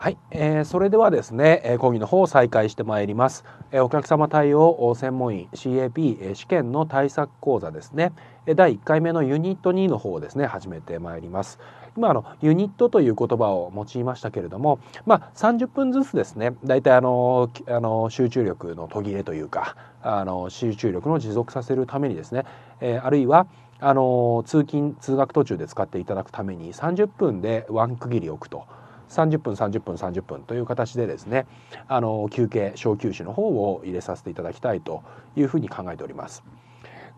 はい、えー、それではですね、えー、講義の方を再開してまいります、えー、お客様対応専門員 CAP、えー、試験の対策講座ですね、えー、第1回目のユニット2の方ですね始めてまいります今あのユニットという言葉を用いましたけれどもまあ30分ずつですねだいたいあのあの集中力の途切れというかあの集中力の持続させるためにですね、えー、あるいはあの通勤通学途中で使っていただくために30分でワン区切り置くと。30分30分30分という形でですねあの休憩小休止の方を入れさせていただきたいというふうに考えております。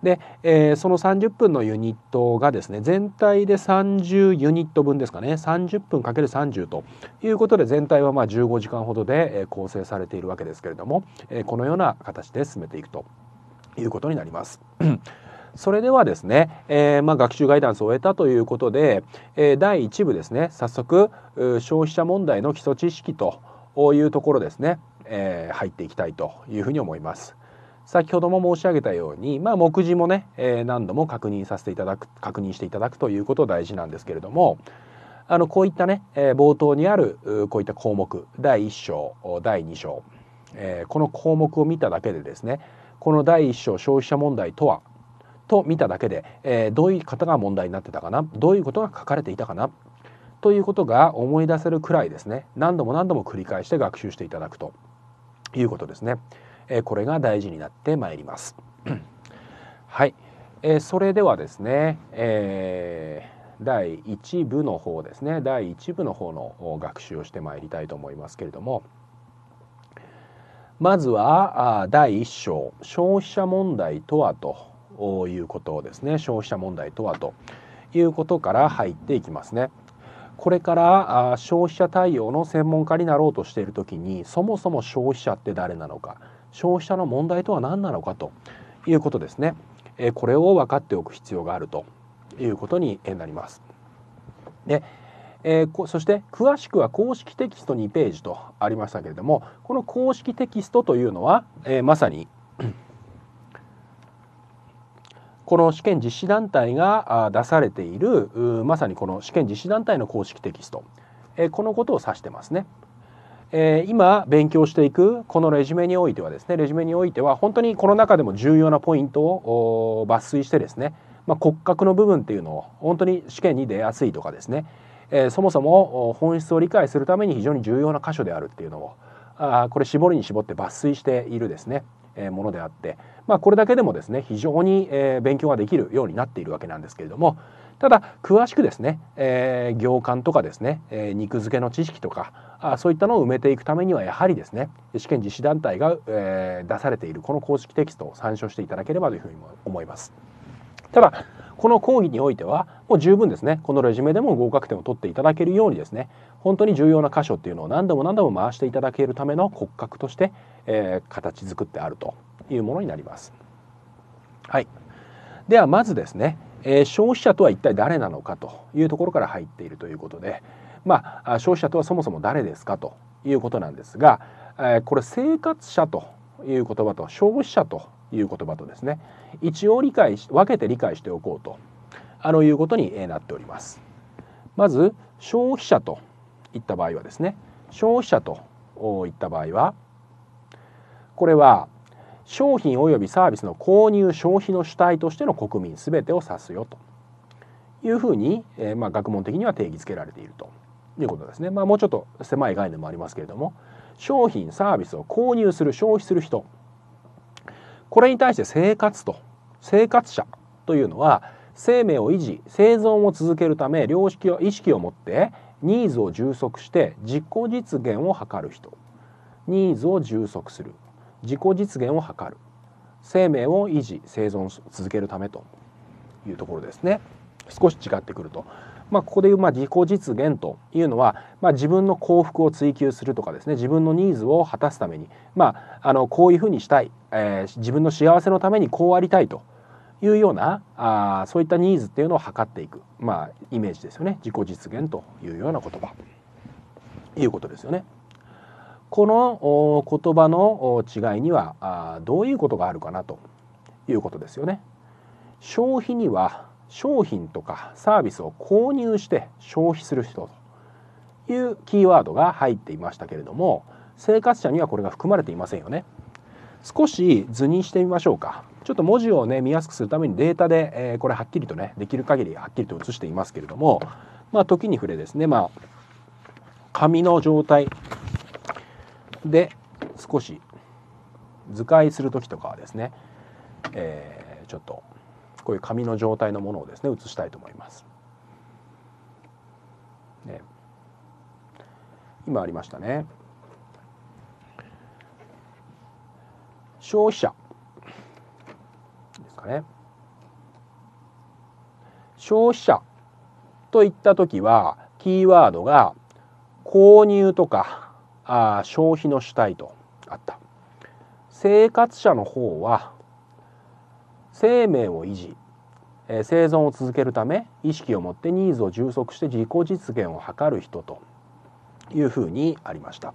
で、えー、その30分のユニットがですね全体で30ユニット分ですかね30分 ×30 ということで全体はまあ15時間ほどで構成されているわけですけれどもこのような形で進めていくということになります。それではですね、えー、まあ、学習ガイダンスを終えたということで、えー、第1部ですね早速消費者問題の基礎知識というところですね、えー、入っていきたいというふうに思います。先ほども申し上げたように、まあ、目次もね、え何度も確認させていただく確認していただくということ大事なんですけれどもあのこういったね、え冒頭にあるこういった項目第1章第2章、えこの項目を見ただけでですねこの第1章消費者問題とはと見ただけで、えー、どういう方が問題になってたかなどういうことが書かれていたかなということが思い出せるくらいですね何度も何度も繰り返して学習していただくということですね、えー、これが大事になってまいります はい、えー、それではですね、えー、第一部の方ですね第一部の方の学習をしてまいりたいと思いますけれどもまずはあ第1章消費者問題とはとということですね消費者問題とはということから入っていきますね。これから消費者対応の専門家になろうとしている時にそもそも消費者って誰なのか消費者の問題とは何なのかということですねこれを分かっておく必要があるということになります。でえー、そして詳しくは公式テキスト2ページとありましたけれどもこの公式テキストというのは、えー、まさにこの試験実施団体が出されているまさにこの試験実施団体の公式テキスト、えこのことを指してますね。え今勉強していくこのレジュメにおいてはですねレジュメにおいては本当にこの中でも重要なポイントを抜粋してですね、まあ、骨格の部分っていうのを本当に試験に出やすいとかですね、えそもそも本質を理解するために非常に重要な箇所であるっていうのをあこれ絞りに絞って抜粋しているですねものであって、まあ、これだけでもですね非常に勉強ができるようになっているわけなんですけれどもただ詳しくですね、えー、行間とかですね、えー、肉付けの知識とかあそういったのを埋めていくためにはやはりですね試験実施団体が、えー、出されているこの公式テキストを参照していただければというふうに思います。ただこの講義においてはもう十分ですねこのレジュメでも合格点を取っていただけるようにですね本当に重要な箇所っていうのを何度も何度も回していただけるための骨格として、えー、形作ってあるというものになります。はい、ではまずですね、えー、消費者とは一体誰なのかというところから入っているということで、まあ、消費者とはそもそも誰ですかということなんですが、えー、これ生活者という言葉と消費者という言葉とですね一応理解し分けて理解しておこうとあのいうことになっております。まず消費者といった場合はですね消費者といった場合はこれは商品およびサービスの購入消費の主体としての国民全てを指すよというふうに、えまあ、学問的には定義づけられているということですね。まあ、もうちょっと狭い概念もありますけれども商品サービスを購入する消費する人これに対して生活と生活者というのは生命を維持生存を続けるため良識を意識を持ってニーズを充足して自己実現を図る人ニーズを充足する自己実現を図る生命を維持生存を続けるためというところですね。少し違ってくると。まあ、ここでいう、まあ、自己実現というのは、まあ、自分の幸福を追求するとかですね自分のニーズを果たすために、まあ、あのこういうふうにしたい、えー、自分の幸せのためにこうありたいというようなあそういったニーズっていうのを測っていく、まあ、イメージですよね自己実現というような言葉いうことですよね。この言葉の違いにはどういうことがあるかなということですよね。消費には商品とかサービスを購入して消費する人というキーワードが入っていましたけれども生活者にはこれが含まれていませんよね少し図にしてみましょうかちょっと文字をね見やすくするためにデータで、えー、これはっきりとねできる限りはっきりと写していますけれどもまあ時に触れですねまあ紙の状態で少し図解する時とかはですね、えー、ちょっとこういう紙の状態のものをですね写したいと思います。ね、今ありましたね。消費者ですかね。消費者といった時はキーワードが購入とかあ消費の主体とあった生活者の方は生命を維持、えー、生存を続けるため意識を持ってニーズを充足して自己実現を図る人というふうにありました。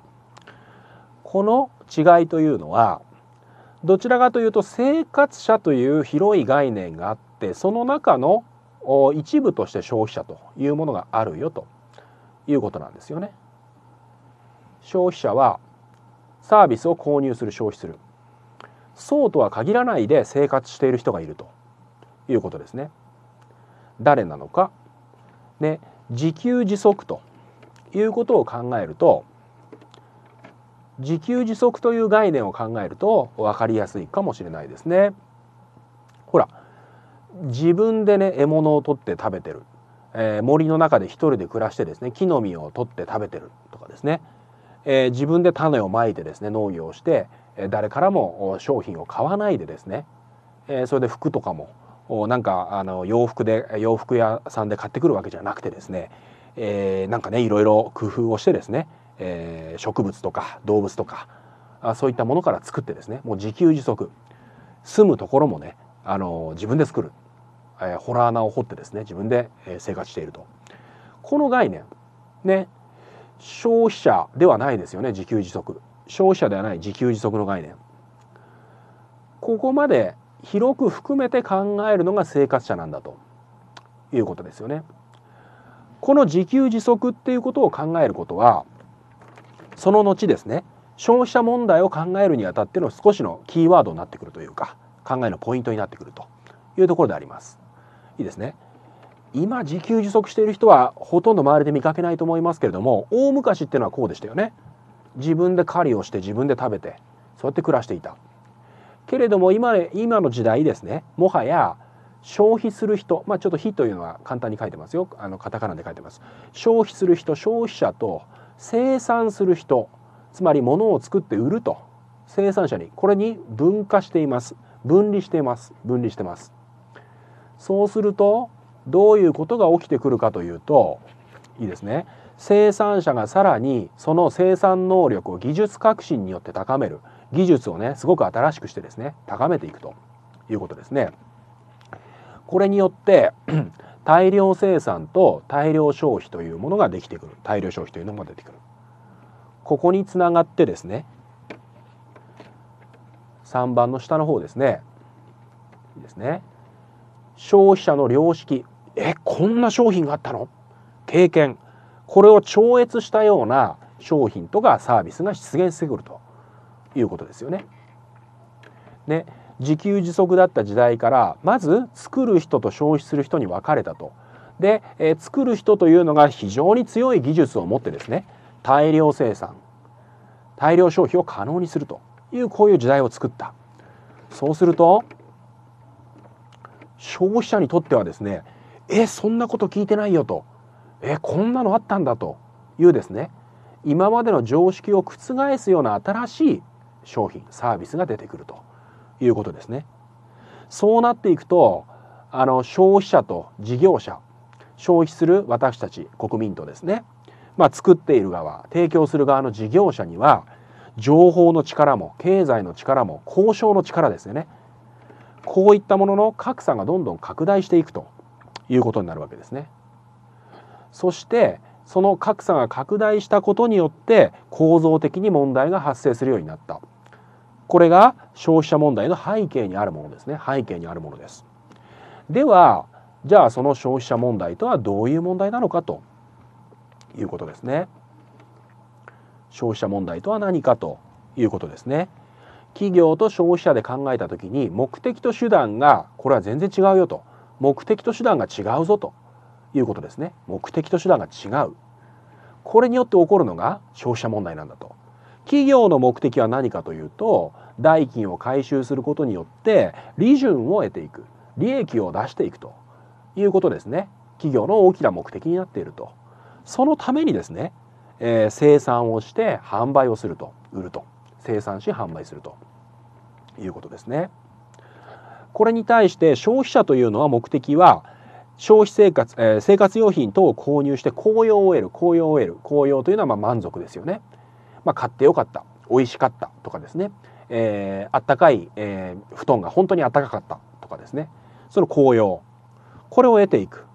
この違いというのはどちらかというと生活者という広い概念があってその中の一部として消費者というものがあるよということなんですよね。消費者はサービスを購入する消費するそうとは限らないで生活している人がいるということですね。誰なのか、ね、自給自足ということを考えると自給自足という概念を考えると分かりやすいかもしれないですね。ほら自分でね獲物を取って食べてる、えー、森の中で一人で暮らしてですね木の実を取って食べてるとかですね、えー、自分で種をまいてですね農業をして、誰からも商品を買わないでですねそれで服とかもなんかあの洋服で洋服屋さんで買ってくるわけじゃなくてですねえなんかねいろいろ工夫をしてですね、え植物とか動物とかあそういったものから作ってですねもう自給自足住むところもねあの自分で作る、えー、ホラー穴を掘ってですね自分で生活しているとこの概念ね消費者ではないですよね自給自足消費者ではない自給自足の概念ここまで広く含めて考えるのが生活者なんだということですよね。この自給自足っていうことを考えることはその後ですね消費者問題を考えるにあたっての少しのキーワードになってくるというか考えのポイントになってくるというところであります。いいですね。今自給自足している人はほとんど周りで見かけないと思いますけれども大昔っていうのはこうでしたよね。自分で狩りをして自分で食べてそうやって暮らしていたけれども今今の時代ですねもはや消費する人まあちょっと「非というのは簡単に書いてますよあのカタカナで書いてます消費する人消費者と生産する人つまり物を作って売ると生産者にこれに分化しています分離しています分離してますそうするとどういうことが起きてくるかというといいですね生産者がさらにその生産能力を技術革新によって高める技術をねすごく新しくしてですね高めていくということですね。これによって 大量生産と大量消費というものができてくる大量消費というのが出てくる。ここにつながってですね3番の下の方ですねいいですね消費者の良識えこんな商品があったの経験これを超越したような商品とかサービスが出現してくるということですよね。で自給自足だった時代からまず作る人と消費する人に分かれたと。で、えー、作る人というのが非常に強い技術を持ってですね大量生産大量消費を可能にするというこういう時代を作ったそうすると消費者にとってはですねえそんなこと聞いてないよとえこんなのあったんだというですね今までの常識を覆すような新しい商品サービスが出てくるということですね。そうなっていくとあの消費者と事業者消費する私たち国民とですね、まあ、作っている側提供する側の事業者には情報の力も経済の力も交渉の力ですよねこういったものの格差がどんどん拡大していくということになるわけですね。そしてその格差が拡大したことによって構造的に問題が発生するようになったこれが消費者問題の背景にあるものですね背景にあるものですではじゃあその消費者問題とはどういう問題なのかということですね消費者問題とは何かということですね企業と消費者で考えた時に目的と手段がこれは全然違うよと目的と手段が違うぞということですね目的と手段が違うこれによって起こるのが消費者問題なんだと企業の目的は何かというと代金を回収することによって利潤を得ていく利益を出していくということですね企業の大きな目的になっているとそのためにですね、えー、生産をして販売をすると売ると生産し販売するということですねこれに対して消費者というのは目的は消費生活、えー、生活用品等を購入して紅葉を得る紅葉を得る紅葉というのはま満足ですよね、まあ、買ってよかった美味しかったとかですね、えー、あったかい、えー、布団が本当にあったかかったとかですねその紅葉これを得ていく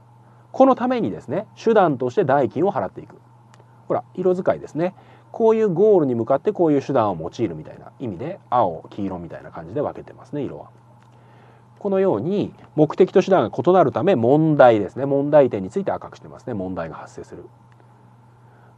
このためにですね手段として代金を払っていくほら色使いですねこういうゴールに向かってこういう手段を用いるみたいな意味で青黄色みたいな感じで分けてますね色は。このように目的と手段が異なるため問題ですね問題点について赤くしてますね問題が発生する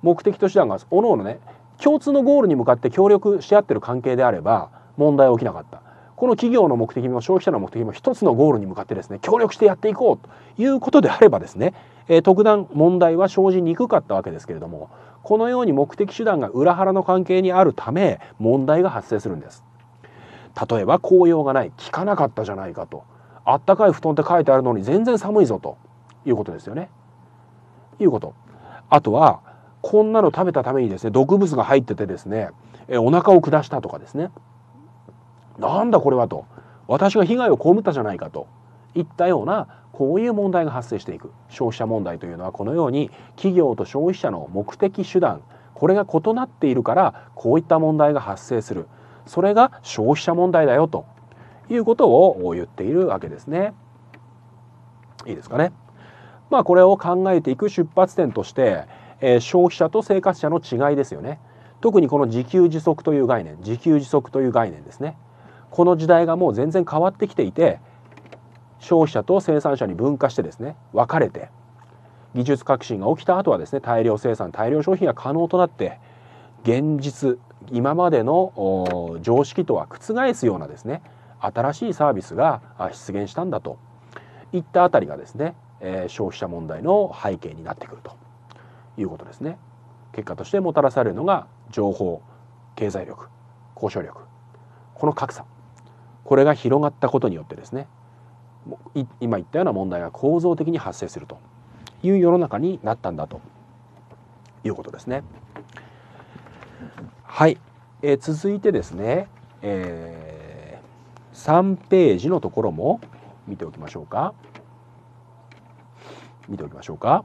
目的と手段が各々ね共通のゴールに向かって協力し合ってる関係であれば問題は起きなかったこの企業の目的も消費者の目的も一つのゴールに向かってですね協力してやっていこうということであればですね、えー、特段問題は生じにくかったわけですけれどもこのように目的手段が裏腹の関係にあるため問題が発生するんです。例えば紅葉がない効かなかったじゃないかとあったかい布団って書いてあるのに全然寒いぞということですよね。いうことあとはこんなの食べたためにですね毒物が入っててですねえお腹を下したとかですねなんだこれはと私が被害を被ったじゃないかといったようなこういう問題が発生していく消費者問題というのはこのように企業と消費者の目的手段これが異なっているからこういった問題が発生する。それが消費者問題だよということを言っているわけですね。いいですかね。まあこれを考えていく出発点として、えー、消費者と生活者の違いですよね。特にこの自給自足という概念自給自足という概念ですね。この時代がもう全然変わってきていて消費者と生産者に分化してですね分かれて技術革新が起きた後はですね大量生産大量消費が可能となって現実今までの常識とは覆すようなですね新しいサービスが出現したんだといったあたりがですね、え消費者問題の背景になってくるということですね。結果としてもたらされるのが情報経済力交渉力この格差これが広がったことによってですね今言ったような問題が構造的に発生するという世の中になったんだということですね。はい、えー、続いてですね、えー、3ページのところも見ておきましょうか見ておきましょうか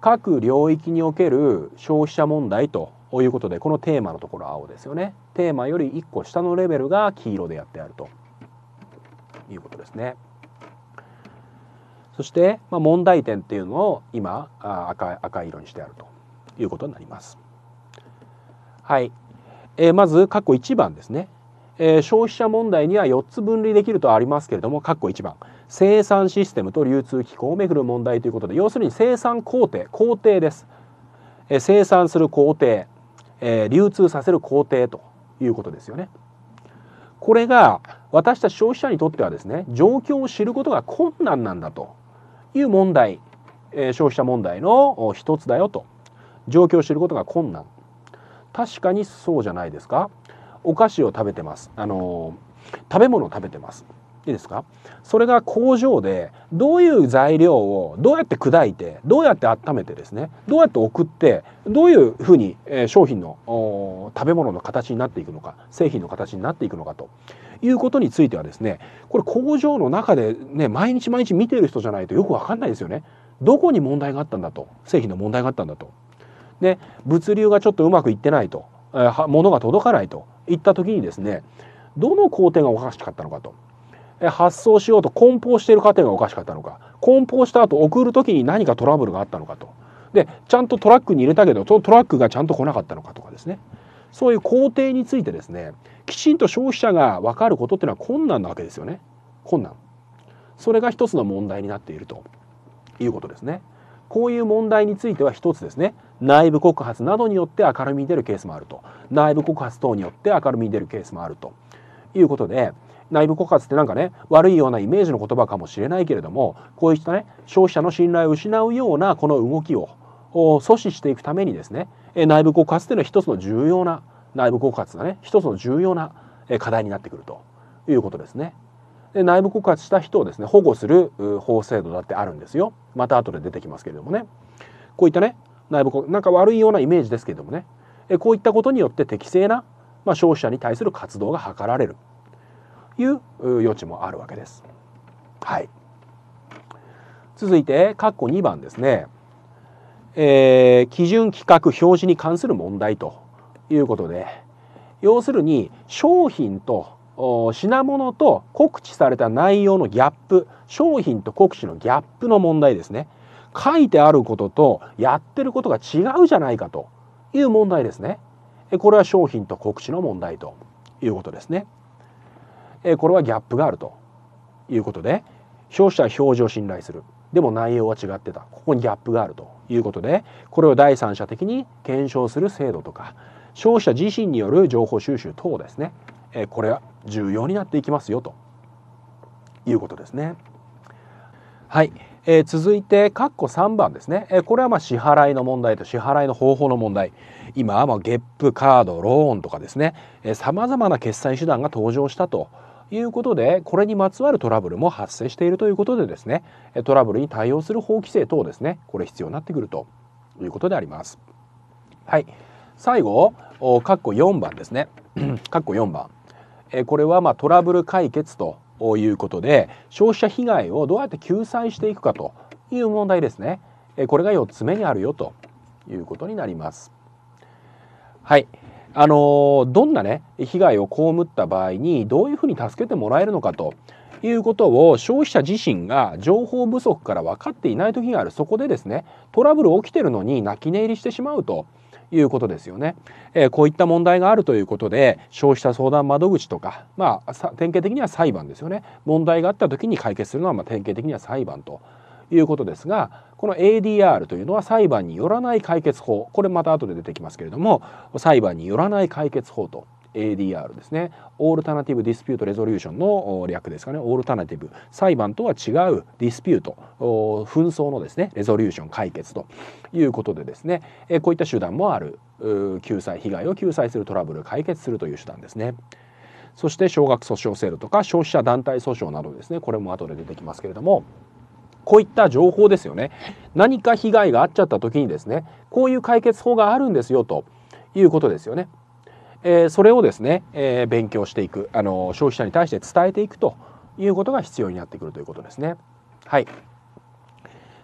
各領域における消費者問題ということでこのテーマのところ青ですよねテーマより1個下のレベルが黄色でやってあるということですねそして、まあ、問題点っていうのを今赤赤色にしてあるということになりますはい、えー、まず括弧1番ですね、えー、消費者問題には4つ分類できるとありますけれども括弧1番生産システムと流通機構をめぐる問題ということで要するに生産工程工程です、えー、生産する工程、えー、流通させる工程ということですよねこれが私たち消費者にとってはですね状況を知ることが困難なんだという問題、えー、消費者問題の一つだよと状況を知ることが困難確かにそうじゃないですかお菓子を食べてますあの食べ物を食べてますいいですかそれが工場でどういう材料をどうやって砕いてどうやって温めてですねどうやって送ってどういうふうに商品の食べ物の形になっていくのか製品の形になっていくのかということについてはですねこれ工場の中でね毎日毎日見てる人じゃないとよく分かんないですよね。どこに問題があったんだと製品の問題があったんだとで物流がちょっとうまくいってないと、えー、物が届かないといった時にですねどの工程がおかしかったのかと、えー、発送しようと梱包している過程がおかしかったのか梱包した後送る時に何かトラブルがあったのかとでちゃんとトラックに入れたけどそのトラックがちゃんと来なかったのかとかですねそういう工程についてですねきちんと消費者が分かることっていうのは困難なわけですよね困難それが一つの問題になっているということですねこういう問題については一つですね内部告発などによって明るみに出るケースもあると内部告発等によって明るみに出るケースもあるということで内部告発ってなんかね悪いようなイメージの言葉かもしれないけれどもこういったね消費者の信頼を失うようなこの動きを阻止していくためにですね内部告発っていうのは一つの重要な内部告発がね一つの重要な課題になってくるということですね。で内部告発した人をですね保護する法制度だってあるんですよ。また後で出てきますけれどもね。こういったね内部なんか悪いようなイメージですけれどもねこういったことによって適正な、まあ、消費者に対する活動が図られるという余地もあるわけです。はい、続いて括弧2番ですね、えー、基準規格表示に関する問題ということで要するに商品と品物と告知された内容のギャップ商品と告知のギャップの問題ですね。書いてあることとやってることが違うじゃないかという問題ですね。これは商品と告知の問題ということですね。これはギャップがあるということで消費者は表示を信頼するでも内容は違ってたここにギャップがあるということでこれを第三者的に検証する制度とか消費者自身による情報収集等ですねこれは重要になっていきますよということですね。はいえー、続いて、括弧3番ですね。えー、これはまあ支払いの問題と支払いの方法の問題。今はまあゲップ、カード、ローンとかですね、えまざまな決済手段が登場したと。いうことでこれにまつわるトラブルも発生しているということでですねトラブルに対応する法規制等ですねこれ必要になってくるということであります。はい、最後括弧4番ですね 括弧4番、えー、これはまあトラブル解決ということで消費者被害をどうやって救済していくかという問題ですねこれが4つ目にあるよということになります。はいあのどんなね被害を被った場合にどういうふうに助けてもらえるのかということを消費者自身が情報不足から分かっていない時があるそこでですねトラブル起きてるのに泣き寝入りしてしまうということですよね。えー、こういった問題があるということで消費者相談窓口とか、まあ、典型的には裁判ですよね問題があった時に解決するのはまあ典型的には裁判ということですがこの ADR というのは裁判によらない解決法これまた後で出てきますけれども裁判によらない解決法と ADR ですねオールタナティブ・ディスピュート・レゾリューションの略ですかねオールタナティブ裁判とは違うディスピュート紛争のですねレゾリューション解決ということでですねこういった手段もある救済被害を救済するトラブル解決するという手段ですね。そして少額訴訟制度とか消費者団体訴訟などですねこれも後で出てきますけれどもこういった情報ですよね何か被害があっちゃった時にですねこういう解決法があるんですよということですよね。えー、それをですね、えー、勉強していくあの消費者に対して伝えていくということが必要になってくるということですね。はい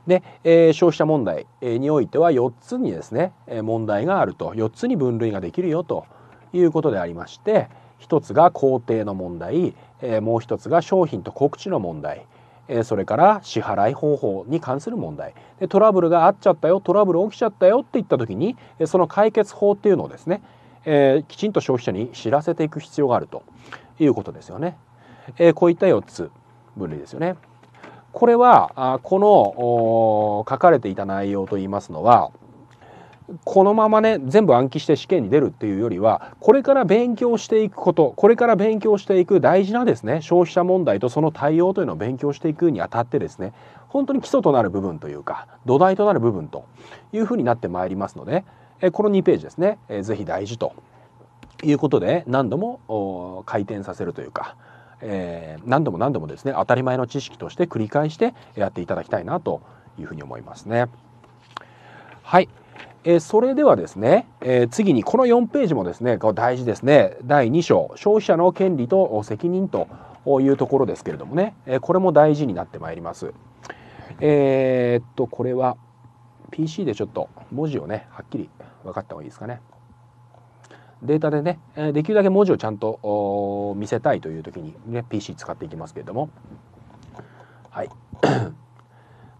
で、えー、消費者問題においては4つにですね問題があると4つに分類ができるよということでありまして1つが工程の問題、えー、もう1つが商品と告知の問題、えー、それから支払い方法に関する問題でトラブルがあっちゃったよトラブル起きちゃったよって言った時にその解決法っていうのをですねえー、きちんと消費者に知らせていく必要があるということですよね。えー、こういった4つ分類ですよね。これはあこの書かれていた内容といいますのはこのままね全部暗記して試験に出るっていうよりはこれから勉強していくことこれから勉強していく大事なですね消費者問題とその対応というのを勉強していくにあたってですね本当に基礎となる部分というか土台となる部分というふうになってまいりますので、ね、えこの2ページですね、えー、ぜひ大事ということで何度も回転させるというか、えー、何度も何度もですね当たり前の知識として繰り返してやっていただきたいなというふうに思いますね。はい、えー、それではですね、えー、次にこの4ページもですね大事ですね第2章消費者の権利と責任というところですけれどもね、えこれも大事になってまいります。えっとこれは PC でちょっと文字をねはっきり分かった方がいいですかね。データでねできるだけ文字をちゃんと見せたいという時に、ね、PC 使っていきますけれども、はい ま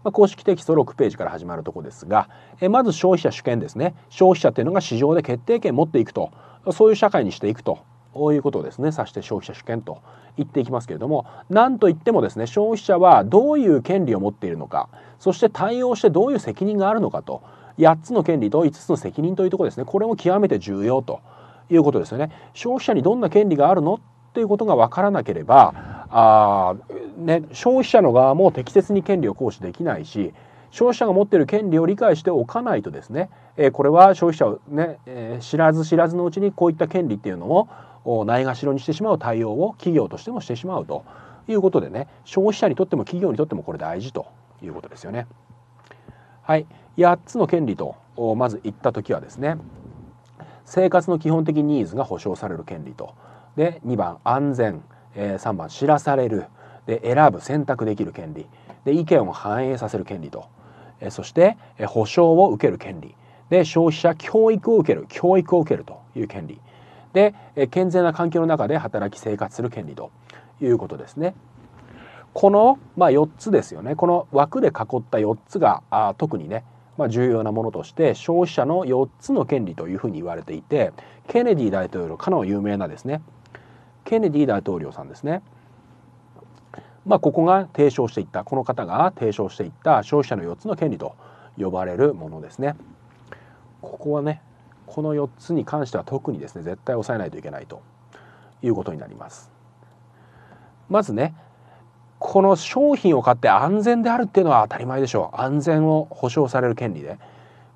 あ、公式テキスト6ページから始まるとこですがえまず消費者主権ですね消費者っていうのが市場で決定権持っていくとそういう社会にしていくとこういうことをですね指して消費者主権と言っていきますけれども何といってもですね消費者はどういう権利を持っているのかそして対応してどういう責任があるのかと8つの権利と5つの責任というところですねこれも極めて重要ということですよね。消費者にどんな権利があるのっていうことが分からなければあ、ね、消費者の側も適切に権利を行使できないし消費者が持っている権利を理解しておかないとですね、えこれは消費者をね、え知らず知らずのうちにこういった権利っていうのをないがしろにしてしまう対応を企業としてもしてしまうということでね消費者にとっても企業にとってもこれ大事ということですよね。はい、8つの権利とまず言った時はですね生活の基本的ニーズが保障される権利とで2番安全、え3番知らされるで選ぶ選択できる権利で意見を反映させる権利と、えそして、え保障を受ける権利で消費者教育を受ける教育を受けるという権利で、え健全な環境の中で働き生活する権利ということですね。この、まあ、4つですよねこの枠で囲った4つがあ特にね、まあ、重要なものとして消費者の4つの権利というふうに言われていてケネディ大統領かの有名なですねケネディ大統領さんですね。まあ、ここが提唱していったこの方が提唱していった消費者の4つの権利と呼ばれるものですね。ここはねこの4つに関しては特にですね絶対抑えないといけないということになります。まずねこの商品を買って安全であるっていうのは当たり前でしょう安全を保証される権利で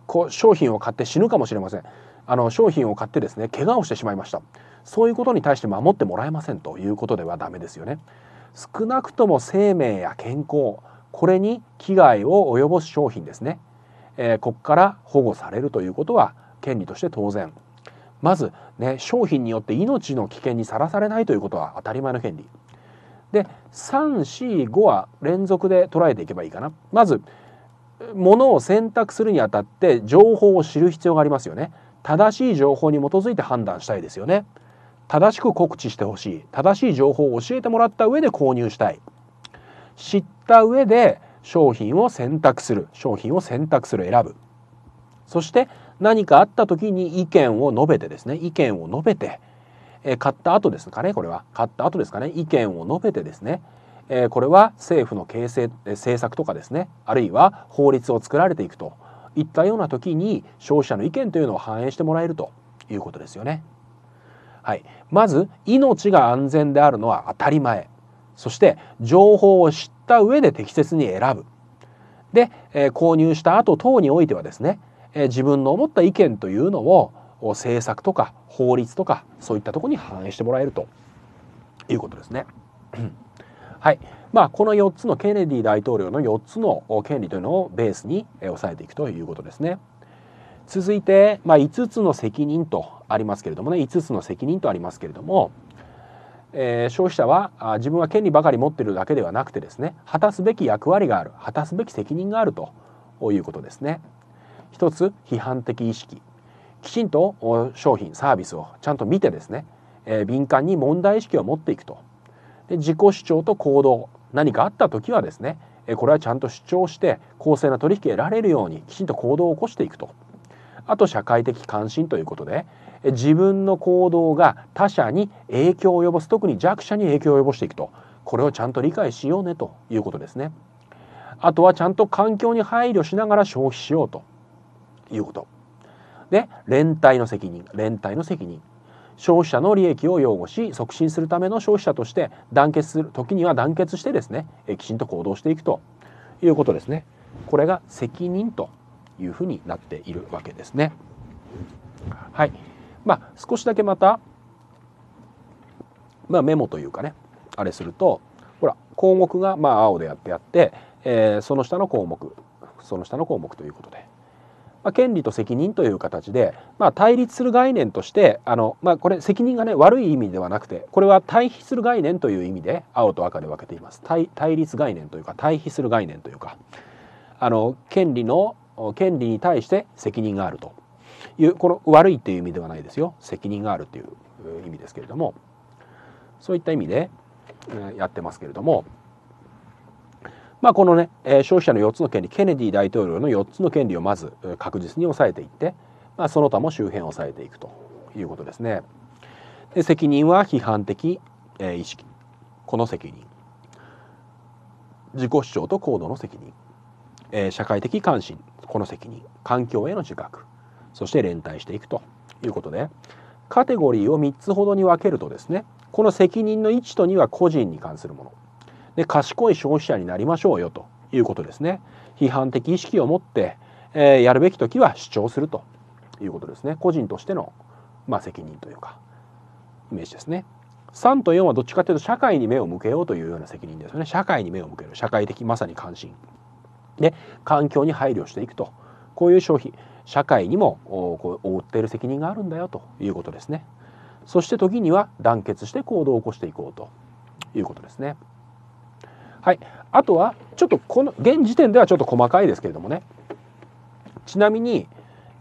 こう商品を買って死ぬかもしれませんあの商品を買ってですね怪我をしてしまいましたそういうことに対して守ってもらえませんということではダメですよね少なくとも生命や健康これに危害を及ぼす商品ですね、えー、ここから保護されるということは権利として当然まず、ね、商品によって命の危険にさらされないということは当たり前の権利で345は連続で捉えていけばいいかなまず物を選択するにあたって情報を知る必要がありますよね正しい情報に基づいて判断したいですよね正しく告知してほしい正しい情報を教えてもらった上で購入したい知った上で商品を選択する商品を選択する選ぶそして何かあった時に意見を述べてですね意見を述べて、え買った後ですかねこれは買った後ですかね意見を述べてですねえこれは政府の形成え政策とかですねあるいは法律を作られていくといったような時に消費者の意見というのを反映してもらえるということですよね。はい、まず命が安全であるのは当たり前そして情報を知った上で適切に選ぶで、え購入した後等においてはですねえ自分の思った意見というのを政策とか法律とかそういったとこに反映してもらえるということですね。はいまあ、この4つのケネディ大統領の4つの権利というのをベースに抑えていくということですね。続いて、まあ、5つの責任とありますけれどもね5つの責任とありますけれども、えー、消費者は自分は権利ばかり持ってるだけではなくてですね果たすべき役割がある果たすべき責任があるということですね。一つ批判的意識きちんと商品サービスをちゃんと見てですね、えー、敏感に問題意識を持っていくとで自己主張と行動何かあった時はですねこれはちゃんと主張して公正な取引得られるようにきちんと行動を起こしていくとあと社会的関心ということで自分の行動が他者に影響を及ぼす特に弱者に影響を及ぼしていくとこれをちゃんと理解しようねということですねあとはちゃんと環境に配慮しながら消費しようということ。で連帯の責任連帯の責任消費者の利益を擁護し促進するための消費者として団結する時には団結してですねえきちんと行動していくということですねこれが責任というふうになっているわけですねはいまあ少しだけまた、まあ、メモというかねあれするとほら項目がまあ青でやってあって、えー、その下の項目その下の項目ということでまあ、権利と責任という形で、まあ、対立する概念としてあの、まあ、これ責任がね悪い意味ではなくてこれは対比する概念という意味で青と赤で分けています対対立概念というか対比する概念というかあの権利の権利に対して責任があるというこの悪いという意味ではないですよ責任があるという意味ですけれどもそういった意味でやってますけれども。まあ、このね、えー、消費者の4つの権利ケネディ大統領の4つの権利をまず確実に抑えていって、まあ、その他も周辺を抑えていくということですね。で責任は批判的、えー、意識この責任自己主張と行動の責任、えー、社会的関心この責任環境への自覚そして連帯していくということでカテゴリーを3つほどに分けるとですねこの責任の1と2は個人に関するもので賢い消費者になりましょうよということですね批判的意識を持って、えー、やるべき時は主張するということですね個人としての、まあ、責任というかイメージですね3と4はどっちかというと社会に目を向けようというような責任ですよね社会に目を向ける社会的まさに関心で環境に配慮していくとこういう消費社会にも負っている責任があるんだよということですねそして時には団結して行動を起こしていこうということですね。はい、あとはちょっとこの現時点ではちょっと細かいですけれどもねちなみに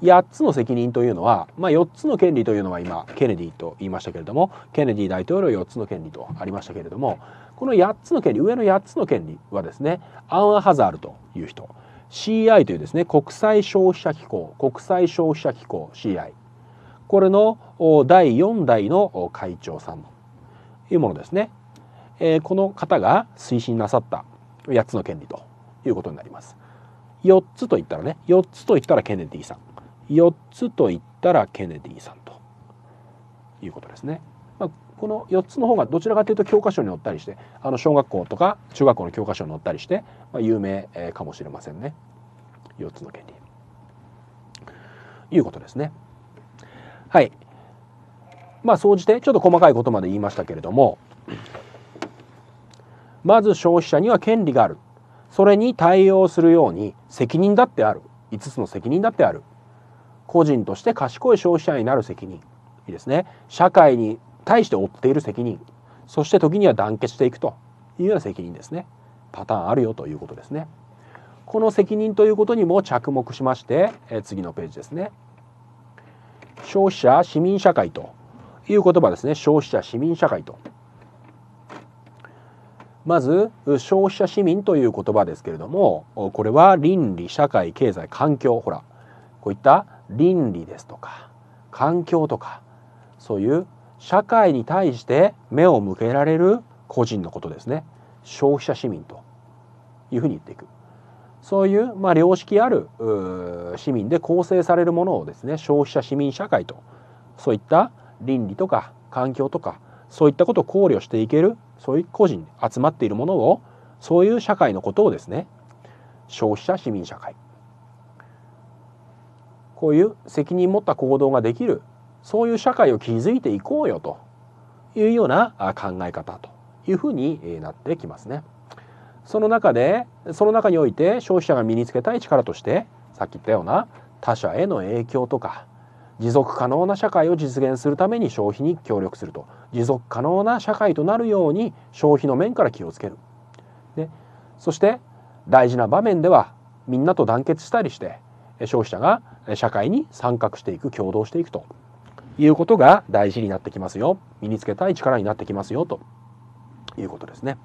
8つの責任というのは、まあ、4つの権利というのは今ケネディと言いましたけれどもケネディ大統領4つの権利とありましたけれどもこの8つの権利上の8つの権利はですねアン・アハザールという人 CI というですね国際消費者機構国際消費者機構 CI これの第4代の会長さんというものですねえー、この方が推進なさった8つの権利ということになります。4つと言ったらね4つと言ったらケネディさん4つと言ったらケネディさんということですね。まあ、この4つの方がどちらかというと教科書に載ったりしてあの小学校とか中学校の教科書に載ったりして、まあ、有名かもしれませんね4つの権利。いうことですね。はい。まあ総じてちょっと細かいことまで言いましたけれどもまず消費者には権利があるそれに対応するように責任だってある5つの責任だってある個人として賢い消費者になる責任いいですね社会に対して負っている責任そして時には団結していくというような責任ですねパターンあるよということですねこの責任ということにも着目しましてえ次のページですね消費者市民社会という言葉ですね消費者市民社会とまず消費者市民という言葉ですけれどもこれは倫理社会経済環境ほらこういった倫理ですとか環境とかそういう社会に対して目を向けられる個人のことですね消費者市民というふうに言っていくそういう、まあ、良識ある市民で構成されるものをですね消費者市民社会とそういった倫理とか環境とかそういったことを考慮していけるそういう個人に集まっているものをそういう社会のことをですね消費者市民社会こういう責任持った行動ができるそういう社会を築いていこうよというような考え方というふうになってきますね。その中でその中において消費者が身につけたい力としてさっき言ったような他者への影響とか持続可能な社会を実現するために消費に協力すると持続可能な社会となるように消費の面から気をつける、でそして大事な場面ではみんなと団結したりして消費者が社会に参画していく協働していくということが大事になってきますよ身につけたい力になってきますよということですね。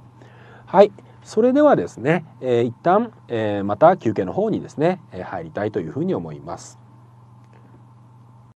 はいそれではですね、えー、一旦、えー、また休憩の方にですね、えー、入りたいというふうに思います。